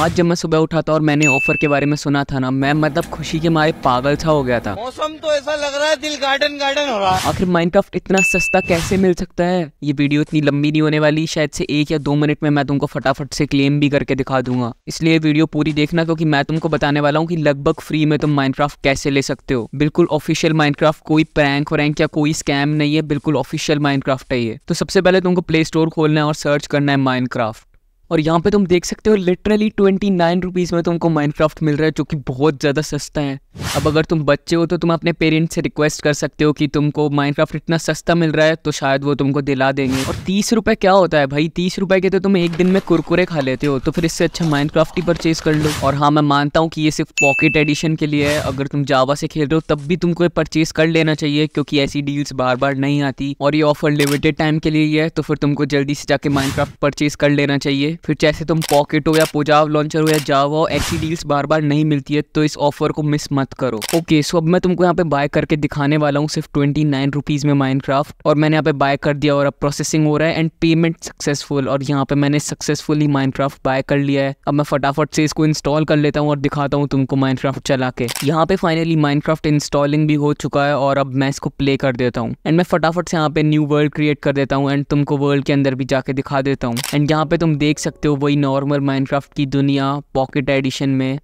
आज जब मैं सुबह उठा था और मैंने ऑफर के बारे में सुना था ना मैं मतलब खुशी के मारे पागल सा हो गया था मौसम तो ऐसा लग रहा है दिल गार्डन गार्डन हो रहा है आखिर माइनक्राफ्ट इतना सस्ता कैसे मिल सकता है ये वीडियो इतनी लंबी नहीं होने वाली शायद से एक या दो मिनट में मैं तुमको फटाफट से क्लेम भी करके दिखा दूंगा इसलिए वीडियो पूरी देखना क्योंकि मैं तुमको बताने वाला हूँ की लगभग फ्री में तुम माइनक्राफ्ट कैसे ले सकते हो बिल्कुल ऑफिशियल माइनक्राफ्ट कोई प्रैंक वैंक या कोई स्कैम नहीं है बिल्कुल ऑफिशियल माइनक्राफ्ट है ये तो सबसे पहले तुमको प्ले स्टोर खोलना है और सर्च करना है माइनक्राफ्ट और यहाँ पे तुम देख सकते हो लिटरली ट्वेंटी नाइन रुपीज़ में तुमको माइनक्राफ्ट मिल रहा है जो कि बहुत ज़्यादा सस्ता है अब अगर तुम बच्चे हो तो तुम अपने पेरेंट्स से रिक्वेस्ट कर सकते हो कि तुमको माइनक्राफ्ट इतना सस्ता मिल रहा है तो शायद वो तुमको दिला देंगे और तीस रुपए क्या होता है भाई तीस रुपए के तो तुम एक दिन में कुरकुरे खा लेते हो तो फिर इससे अच्छा माइनक्राफ्ट ही परचेज कर लो और हाँ मैं मानता हूँ कि ये सिर्फ पॉकेट एडिशन के लिए है अगर तुम जावा से खेल रहे हो तब भी तुमको परचेज कर लेना चाहिए क्योंकि ऐसी डील्स बार बार नहीं आती और ये ऑफर लिमिटेड टाइम के लिए है तो फिर तुमको जल्दी से जाके माइनक्राफ्ट परचेज कर लेना चाहिए फिर जैसे तुम पॉकेट हो या पोजाव लॉन्चर हो या जावा हो ऐसी डील्स बार बार नहीं मिलती है तो इस ऑफर को मिस मत करो ओके okay, सो अब मैं तुमको यहाँ पे बाय करके दिखाने वाला हूँ सिर्फ ट्वेंटी नाइन रुपीज़ में माइनक्राफ्ट और मैंने यहाँ पे बाय कर दिया और अब प्रोसेसिंग हो रहा है एंड पेमेंट सक्सेसफुल और यहाँ पे मैंने सक्सेसफुली माइनक्राफ्ट बाय कर लिया है अब मैं फटाफट से इसको इंस्टॉल कर लेता हूँ और दिखाता हूँ तुमको माइनक्राफ्ट चला के यहाँ पे फाइनली माइनक्राफ्ट इंस्टॉलिंग भी हो चुका है और अब मैं इसको प्ले कर देता हूँ एंड मैं फटाफट से यहाँ पे न्यू वर्ल्ड क्रिएट कर देता हूँ एंड तुमको वर्ल्ड के अंदर भी जाके दिखा देता हूँ एंड यहाँ पे तुम देख सकते सकते हो वही नॉर्मल माइनक्राफ्ट की दुनिया पॉकेट एडिशन में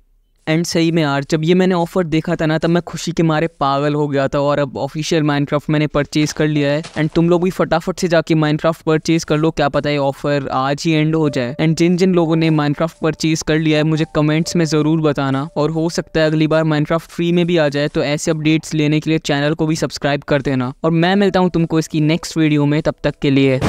एंड सही में यार जब ये मैंने ऑफ़र देखा था ना तब मैं खुशी के मारे पागल हो गया था और अब ऑफिशियल माइनक्राफ्ट मैंने परचेज़ कर लिया है एंड तुम लोग भी फटाफट से जाके माइनक्राफ्ट परचेज़ कर लो क्या पता है ऑफ़र आज ही एंड हो जाए एंड जिन जिन लोगों ने माइनक्राफ्ट परचेज़ कर लिया है मुझे कमेंट्स में ज़रूर बताना और हो सकता है अगली बार माइनक्राफ्ट फ्री में भी आ जाए तो ऐसे अपडेट्स लेने के लिए चैनल को भी सब्सक्राइब कर देना और मैं मिलता हूँ तुमको इसकी नेक्स्ट वीडियो में तब तक के लिए